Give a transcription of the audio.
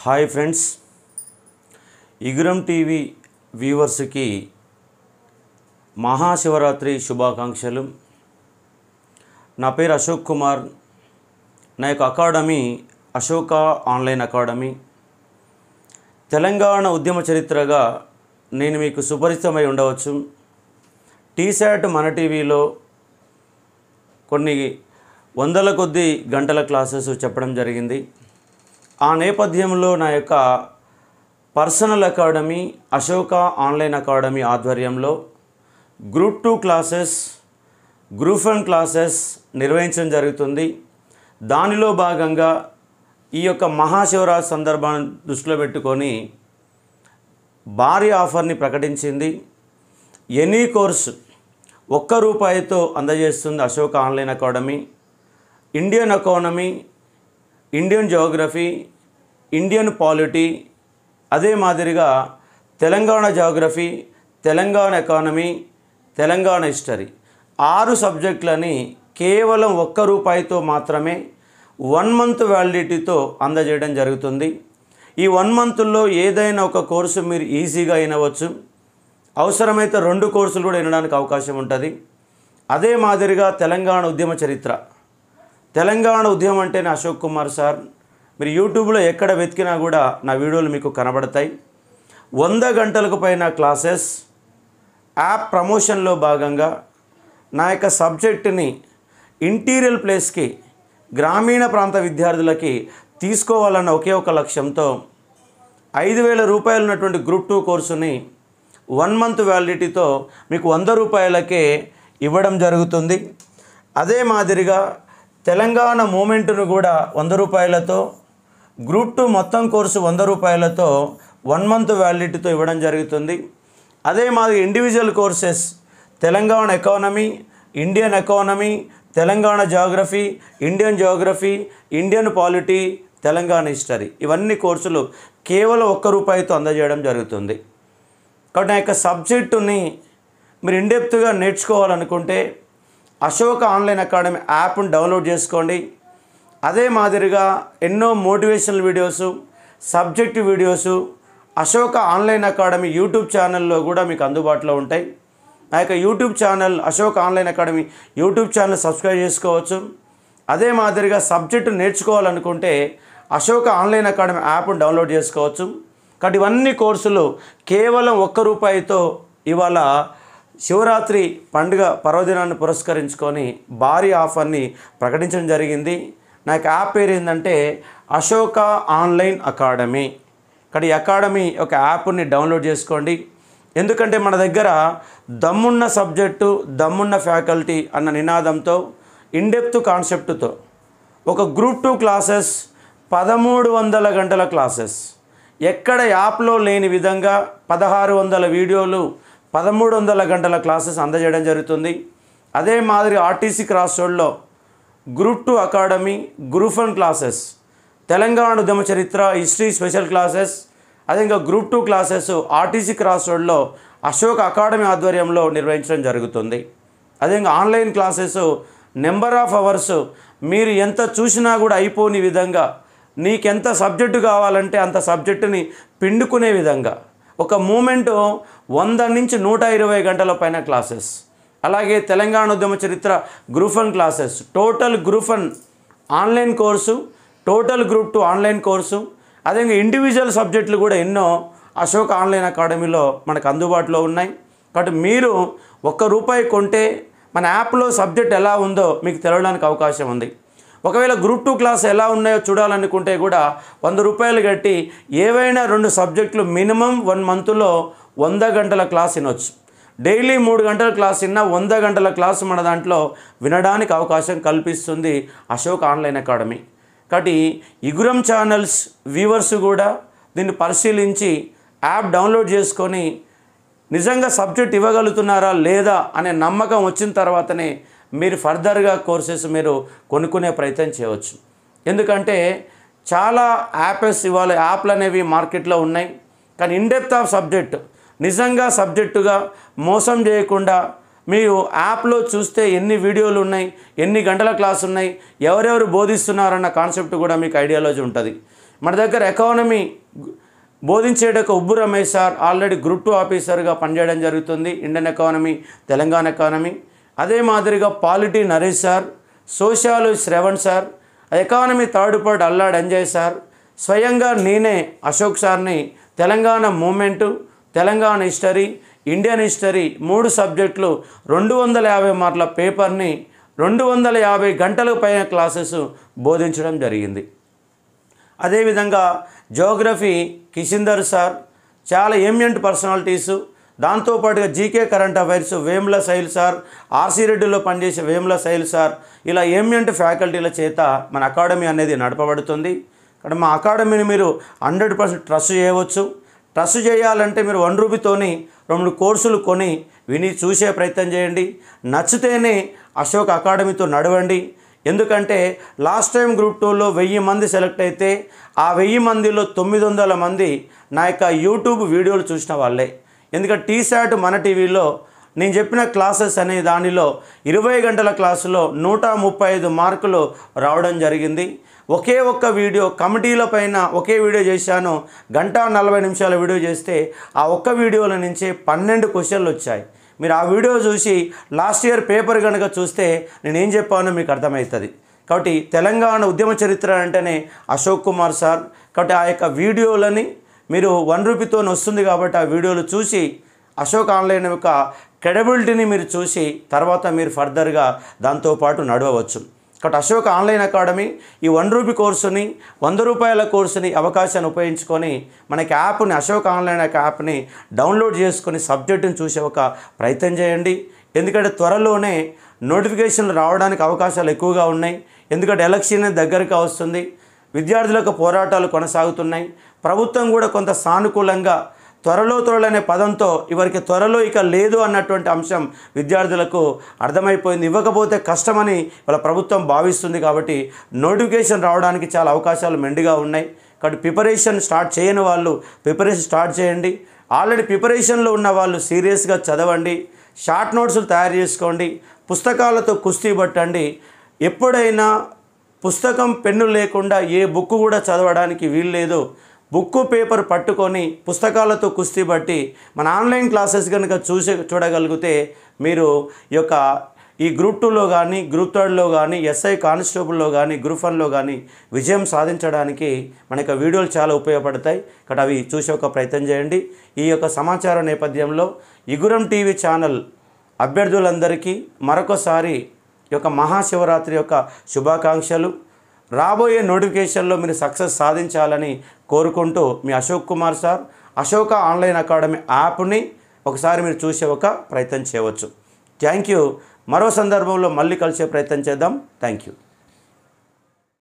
hi friends ఇగురం TV వ్యూవర్స్కి మహాశివరాత్రి శుభాకాంక్షలు నా పేరు అశోక్ కుమార్ నా యొక్క academy Ashoka online academy Telangana ఉద్యమ చరిత్రగా నేను మీకు సుపరిచితమై ఉండవచ్చు టీశాట్ మన టీవీలో కొన్ని వందల కొద్ది గంటల క్లాసెస్ చెప్పడం జరిగింది ఆ నేపథ్యంలో నా యొక్క personal academy Ashoka online academy ఆధ్వర్యంలో group two classes group one classes నిర్వహించడం జరుగుతుంది దానిలో భాగంగా ఈ యొక్క మహాశివరాత్రి సందర్భాన్ని దృష్టిలో పెట్టుకొని భారీ ఆఫర్ని ప్రకటించింది ఎనీ కోర్స్ ఒక్క రూపాయితో అందజేస్తుంది Ashoka online academy Indian economy Indian geography Indian polity అదే మాదిరిగా Telangana geography Telangana economy Telangana history ఆరు సబ్జెక్టులని కేవలం ఒక్క రూపాయితో మాత్రమే వన్ మంత్ వ్యాలిడిటీతో అందజేయడం జరుగుతుంది ఈ వన్ మంత్లో ఏదైనా ఒక కోర్సు మీరు ఈజీగా వినవచ్చు అవసరమైతే రెండు కోర్సులు కూడా వినడానికి అవకాశం ఉంటుంది అదే మాదిరిగా తెలంగాణ ఉద్యమ చరిత్ర తెలంగాణ ఉద్యమం అంటేనే అశోక్ కుమార్ సార్ మీరు యూట్యూబ్లో ఎక్కడ వెతికినా కూడా నా వీడియోలు మీకు కనబడతాయి వంద గంటలకు పైన క్లాసెస్ యాప్ ప్రమోషన్లో భాగంగా నా యొక్క సబ్జెక్టుని ఇంటీరియల్ ప్లేస్కి గ్రామీణ ప్రాంత విద్యార్థులకి తీసుకోవాలన్న ఒకే ఒక లక్ష్యంతో ఐదు వేల రూపాయలు ఉన్నటువంటి గ్రూప్ టూ కోర్సుని వన్ మంత్ వ్యాలిడిటీతో మీకు వంద రూపాయలకే ఇవ్వడం జరుగుతుంది అదే మాదిరిగా తెలంగాణ మూమెంటును కూడా వంద రూపాయలతో గ్రూప్ టూ మొత్తం కోర్సు వంద రూపాయలతో వన్ మంత్ వ్యాలిడిటీతో ఇవ్వడం జరుగుతుంది అదే మాది individual courses Telangana economy Indian economy Telangana geography Indian geography Indian polity Telangana history ఇవన్నీ కోర్సులు కేవలం ఒక్క రూపాయితో అందజేయడం జరుగుతుంది కాబట్టి నా యొక్క సబ్జెక్టుని మీరు ఇండెప్త్గా నేర్చుకోవాలనుకుంటే అశోక ఆన్లైన్ అకాడమీ యాప్ను డౌన్లోడ్ చేసుకోండి అదే మాదిరిగా ఎన్నో motivational videos subject videos Ashoka online academy YouTube ఛానల్లో కూడా మీకు అందుబాటులో ఉంటాయి ఆ యొక్క YouTube channel Ashok online academy YouTube channel subscribe చేసుకోవచ్చు అదే మాదిరిగా సబ్జెక్టు నేర్చుకోవాలనుకుంటే అశోక ఆన్లైన్ అకాడమీ యాప్ను డౌన్లోడ్ చేసుకోవచ్చు కాబట్టి ఇవన్నీ కోర్సులు కేవలం ఒక్క రూపాయితో ఇవాళ శివరాత్రి పండుగ పర్వదినాన్ని పురస్కరించుకొని భారీ ఆఫర్ని ప్రకటించడం జరిగింది నాకు యాప్ పేరు ఏంటంటే అశోక ఆన్లైన్ అకాడమీ ఇక్కడ అకాడమీ ఒక యాప్ని డౌన్లోడ్ చేసుకోండి ఎందుకంటే మన దగ్గర దమ్మున్న సబ్జెక్టు దమ్మున్న ఫ్యాకల్టీ అన్న నినాదంతో ఇన్డెప్త్ కాన్సెప్ట్తో ఒక గ్రూప్ టూ క్లాసెస్ పదమూడు వందల గంటల క్లాసెస్ ఎక్కడ యాప్లో లేని విధంగా పదహారు వందల వీడియోలు పదమూడు వందల గంటల క్లాసెస్ అందజేయడం జరుగుతుంది అదే మాదిరి ఆర్టీసీ క్రాస్ రోడ్లో group two academy group one classes Telangana ఉద్యమ చరిత్ర హిస్టరీ స్పెషల్ క్లాసెస్ అదే ఇంకా group two classes RTC cross రోడ్లో అశోక్ అకాడమీ ఆధ్వర్యంలో నిర్వహించడం జరుగుతుంది అదేవిధంగా online classes number of hours మీరు ఎంత చూసినా కూడా అయిపోని విధంగా నీకెంత సబ్జెక్టు కావాలంటే అంత సబ్జెక్టుని పిండుకునే విధంగా ఒక మూమెంటు వంద నుంచి నూట ఇరవై గంటల పైన క్లాసెస్ అలాగే తెలంగాణ ఉద్యమ చరిత్ర group one classes total group one online course total group two online course అదేవిధంగా ఇండివిజువల్ సబ్జెక్టులు కూడా ఎన్నో అశోక్ ఆన్లైన్ అకాడమీలో మనకు అందుబాటులో ఉన్నాయి కాబట్టి మీరు ఒక్క రూపాయి కొంటే మన యాప్లో సబ్జెక్ట్ ఎలా ఉందో మీకు తెలవడానికి అవకాశం ఉంది ఒకవేళ గ్రూప్ టూ క్లాస్ ఎలా ఉన్నాయో చూడాలనుకుంటే కూడా వంద రూపాయలు కట్టి ఏవైనా రెండు సబ్జెక్టులు మినిమం వన్ మంత్లో వంద గంటల క్లాస్ వినొచ్చు డైలీ మూడు గంటల క్లాస్ విన్నా వంద గంటల క్లాస్ మన దాంట్లో వినడానికి అవకాశం కల్పిస్తుంది అశోక్ ఆన్లైన్ అకాడమీ కాబట్టి ఇగురం ఛానల్స్ వ్యూవర్స్ కూడా దీన్ని పరిశీలించి యాప్ డౌన్లోడ్ చేసుకొని నిజంగా సబ్జెక్ట్ ఇవ్వగలుగుతున్నారా లేదా అనే నమ్మకం వచ్చిన తర్వాతనే మీరు ఫర్దర్గా కోర్సెస్ మీరు కొనుక్కునే ప్రయత్నం చేయవచ్చు ఎందుకంటే చాలా యాప్స్ ఇవాళ యాప్లు అనేవి మార్కెట్లో ఉన్నాయి కానీ ఇన్డెప్త్ ఆఫ్ సబ్జెక్ట్ నిజంగా సబ్జెక్టుగా మోసం చేయకుండా మీరు యాప్లో చూస్తే ఎన్ని వీడియోలు ఉన్నాయి ఎన్ని గంటల క్లాస్ ఉన్నాయి ఎవరెవరు బోధిస్తున్నారన్న కాన్సెప్ట్ కూడా మీకు ఐడియాలజీ ఉంటుంది మన దగ్గర ఎకానమీ బోధించేటకు ఉబ్బు Ramesh sir already group two ఆఫీసర్గా పనిచేయడం జరుగుతుంది ఇండియన్ ఎకానమీ తెలంగాణ ఎకానమీ అదే మాదిరిగా polity Naresh sir sociology Shravan sir economy third part Allad Anjay sir స్వయంగా నేనే అశోక్ సార్ని Telangana movement Telangana history Indian history మూడు సబ్జెక్టులు రెండు వందల యాభై మార్ల పేపర్ని రెండు వందల యాభై గంటల పైన క్లాసెస్ బోధించడం జరిగింది అదేవిధంగా జోగ్రఫీ కిషిందర్ సార్ చాలా ఏమియంట్ పర్సనాలిటీసు దాంతోపాటుగా GK current affairs Vemula Sail sir RC రెడ్డిలో పనిచేసే వేముల సైల్ సార్ ఇలా ఏమియంటే ఫ్యాకల్టీల చేత మన అకాడమీ అనేది నడపబడుతుంది కాబట్టి మా అకాడమీని మీరు హండ్రెడ్ పర్సెంట్ ట్రస్ట్ చేయవచ్చు ట్రస్ట్ చేయాలంటే మీరు వన్ రూపీతోని రెండు కోర్సులు కొని విని చూసే ప్రయత్నం చేయండి నచ్చితేనే అశోక్ అకాడమీతో నడవండి ఎందుకంటే లాస్ట్ టైం గ్రూప్ టూలో వెయ్యి మంది సెలెక్ట్ అయితే ఆ వెయ్యి మందిలో తొమ్మిది వందల మంది నా యొక్క యూట్యూబ్ వీడియోలు చూసిన వాళ్ళే ఎందుకంటే టీశాట్ మన టీవీలో నేను చెప్పిన క్లాసెస్ అనే దానిలో ఇరవై గంటల క్లాసులో నూట ముప్పై ఐదు మార్కులు రావడం జరిగింది ఒకే ఒక్క వీడియో కమిటీల పైన ఒకే వీడియో చేశాను గంట నలభై నిమిషాల వీడియో చేస్తే ఆ ఒక్క వీడియోల నుంచి పన్నెండు క్వశ్చన్లు వచ్చాయి మీరు ఆ వీడియో చూసి లాస్ట్ ఇయర్ పేపర్ కనుక చూస్తే నేనేం చెప్పానో మీకు అర్థమవుతుంది కాబట్టి తెలంగాణ ఉద్యమ చరిత్ర అంటేనే అశోక్ కుమార్ సార్ కాబట్టి ఆ యొక్క వీడియోలని మీరు వన్ రూపీతో వస్తుంది కాబట్టి ఆ వీడియోలు చూసి అశోక్ ఆన్లైన్ యొక్క క్రెడబిలిటీని మీరు చూసి తర్వాత మీరు ఫర్దర్గా దాంతోపాటు నడవవచ్చు కాబట్టి అశోక్ ఆన్లైన్ అకాడమీ ఈ వన్ రూపీ కోర్సుని వంద రూపాయల కోర్సుని అవకాశాన్ని ఉపయోగించుకొని మనకి యాప్ని అశోక్ ఆన్లైన్ యొక్క యాప్ని డౌన్లోడ్ చేసుకొని సబ్జెక్టుని చూసే ఒక ప్రయత్నం చేయండి ఎందుకంటే త్వరలోనే నోటిఫికేషన్లు రావడానికి అవకాశాలు ఎక్కువగా ఉన్నాయి ఎందుకంటే ఎలక్షన్ దగ్గరగా వస్తుంది విద్యార్థులకు పోరాటాలు కొనసాగుతున్నాయి ప్రభుత్వం కూడా కొంత సానుకూలంగా త్వరలో త్వరలనే పదంతో ఇవరికి త్వరలో ఇక లేదు అన్నటువంటి అంశం విద్యార్థులకు అర్థమైపోయింది ఇవ్వకపోతే కష్టమని వాళ్ళ ప్రభుత్వం భావిస్తుంది కాబట్టి నోటిఫికేషన్ రావడానికి చాలా అవకాశాలు మెండుగా ఉన్నాయి కాబట్టి ప్రిపరేషన్ స్టార్ట్ చేయని వాళ్ళు ప్రిపరేషన్ స్టార్ట్ చేయండి ఆల్రెడీ ప్రిపరేషన్లో ఉన్న వాళ్ళు సీరియస్గా చదవండి షార్ట్ నోట్స్లు తయారు చేసుకోండి పుస్తకాలతో కుస్తీ పట్టండి ఎప్పుడైనా పుస్తకం పెన్ను లేకుండా ఏ బుక్ కూడా చదవడానికి వీల్లేదు బుక్కు పేపర్ పట్టుకొని పుస్తకాలతో కుస్తీ బట్టి మన ఆన్లైన్ క్లాసెస్ కనుక చూసే చూడగలిగితే మీరు ఈ యొక్క ఈ గ్రూప్ టూలో కానీ గ్రూప్ థర్డ్లో కానీ ఎస్ఐ కానిస్టేబుల్లో కానీ గ్రూప్ వన్లో కానీ విజయం సాధించడానికి మన యొక్క వీడియోలు చాలా ఉపయోగపడతాయి కాబట్టి అవి చూసే ఒక ప్రయత్నం చేయండి ఈ యొక్క సమాచార నేపథ్యంలో ఇగురం టీవీ ఛానల్ అభ్యర్థులందరికీ మరొకసారి యొక్క మహాశివరాత్రి యొక్క శుభాకాంక్షలు రాబోయే నోటిఫికేషన్లో మీరు సక్సెస్ సాధించాలని కోరుకుంటూ మీ Ashok Kumar sir Ashoka online academy యాప్ని ఒకసారి మీరు చూసే ఒక ప్రయత్నం చేయవచ్చు థ్యాంక్ యూ మరో సందర్భంలో మళ్ళీ కలిసే ప్రయత్నం చేద్దాం థ్యాంక్ యూ